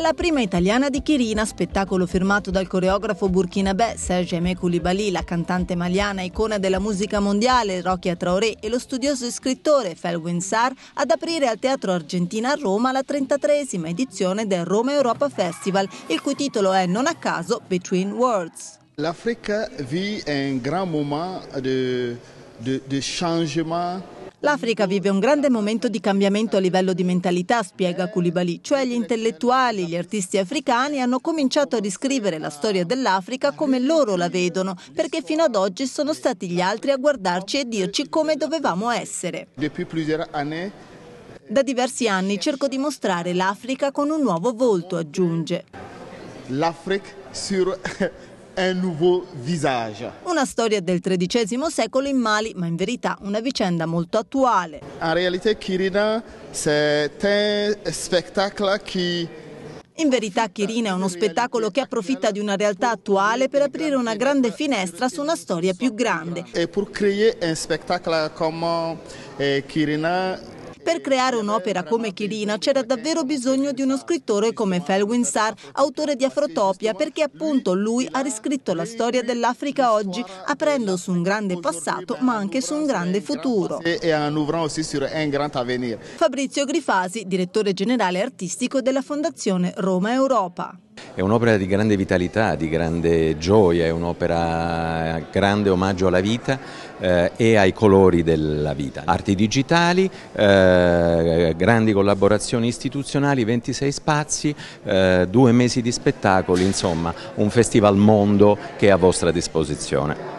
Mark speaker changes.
Speaker 1: è la prima italiana di Kirina, spettacolo firmato dal coreografo burkinabè Serge Mekulibali, la cantante maliana icona della musica mondiale Rokia Traoré e lo studioso e scrittore Felwin Sar ad aprire al Teatro Argentina a Roma la 33esima edizione del Roma Europa Festival, il cui titolo è non a caso Between Worlds. L'Africa vive un grande momento di, cambiamento L'Africa vive un grande momento di cambiamento a livello di mentalità, spiega Koulibaly, cioè gli intellettuali, gli artisti africani hanno cominciato a riscrivere la storia dell'Africa come loro la vedono, perché fino ad oggi sono stati gli altri a guardarci e dirci come dovevamo essere. Da diversi anni cerco di mostrare l'Africa con un nuovo volto, aggiunge.
Speaker 2: L'Africa sur un nuovo visage.
Speaker 1: Una storia del XIII secolo in Mali, ma in verità una vicenda molto attuale. In realtà Kirina è un spettacolo che in verità Chirina è uno spettacolo che approfitta di una realtà attuale per aprire una grande finestra su una storia più grande. E per creare un spettacolo come eh, Kirina per creare un'opera come Chirina c'era davvero bisogno di uno scrittore come Felwin Sar, autore di Afrotopia, perché appunto lui ha riscritto la storia dell'Africa oggi, aprendo su un grande passato ma anche su un grande futuro. Fabrizio Grifasi, direttore generale artistico della Fondazione Roma Europa.
Speaker 2: È
Speaker 3: un'opera di grande vitalità, di grande gioia, è un'opera grande omaggio alla vita eh, e ai colori della vita. Arti digitali, eh, grandi collaborazioni istituzionali, 26 spazi, eh, due mesi di spettacoli, insomma un festival mondo che è a vostra disposizione.